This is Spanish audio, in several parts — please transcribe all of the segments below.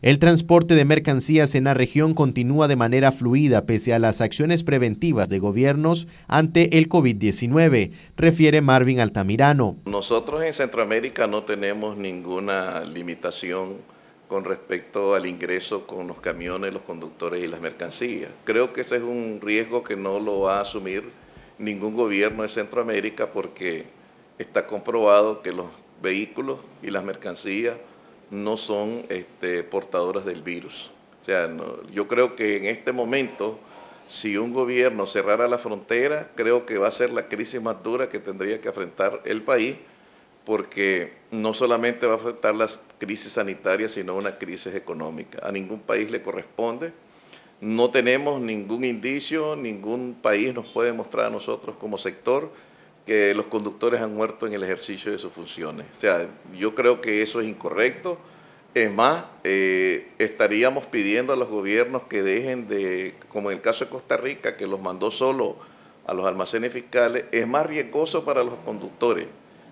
El transporte de mercancías en la región continúa de manera fluida pese a las acciones preventivas de gobiernos ante el COVID-19, refiere Marvin Altamirano. Nosotros en Centroamérica no tenemos ninguna limitación con respecto al ingreso con los camiones, los conductores y las mercancías. Creo que ese es un riesgo que no lo va a asumir ningún gobierno de Centroamérica porque está comprobado que los vehículos y las mercancías no son este, portadoras del virus. O sea, yo creo que en este momento, si un gobierno cerrara la frontera, creo que va a ser la crisis más dura que tendría que afrontar el país, porque no solamente va a afectar las crisis sanitarias, sino una crisis económica. A ningún país le corresponde. No tenemos ningún indicio, ningún país nos puede mostrar a nosotros como sector que los conductores han muerto en el ejercicio de sus funciones. O sea, yo creo que eso es incorrecto. Es más, eh, estaríamos pidiendo a los gobiernos que dejen de, como en el caso de Costa Rica, que los mandó solo a los almacenes fiscales, es más riesgoso para los conductores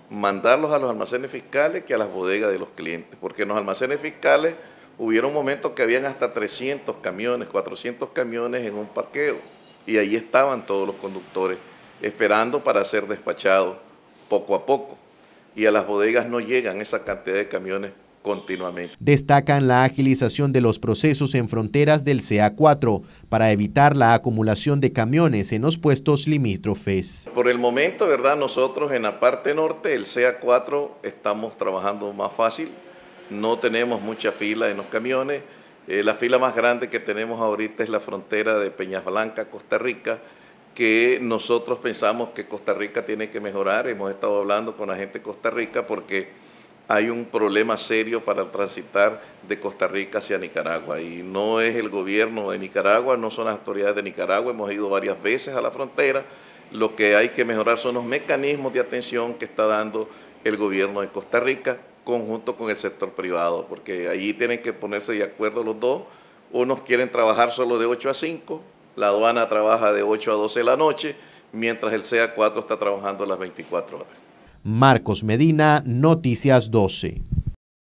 mandarlos a los almacenes fiscales que a las bodegas de los clientes, porque en los almacenes fiscales hubieron momentos que habían hasta 300 camiones, 400 camiones en un parqueo, y ahí estaban todos los conductores esperando para ser despachado poco a poco. Y a las bodegas no llegan esa cantidad de camiones continuamente. Destacan la agilización de los procesos en fronteras del CA4 para evitar la acumulación de camiones en los puestos limítrofes. Por el momento, ¿verdad? Nosotros en la parte norte del CA4 estamos trabajando más fácil, no tenemos mucha fila en los camiones. Eh, la fila más grande que tenemos ahorita es la frontera de Peñas Blanca, Costa Rica, que nosotros pensamos que Costa Rica tiene que mejorar. Hemos estado hablando con la gente de Costa Rica porque hay un problema serio para transitar de Costa Rica hacia Nicaragua. Y no es el gobierno de Nicaragua, no son las autoridades de Nicaragua. Hemos ido varias veces a la frontera. Lo que hay que mejorar son los mecanismos de atención que está dando el gobierno de Costa Rica conjunto con el sector privado, porque ahí tienen que ponerse de acuerdo los dos. Unos quieren trabajar solo de 8 a 5, la aduana trabaja de 8 a 12 de la noche, mientras el CA4 está trabajando las 24 horas. Marcos Medina, Noticias 12.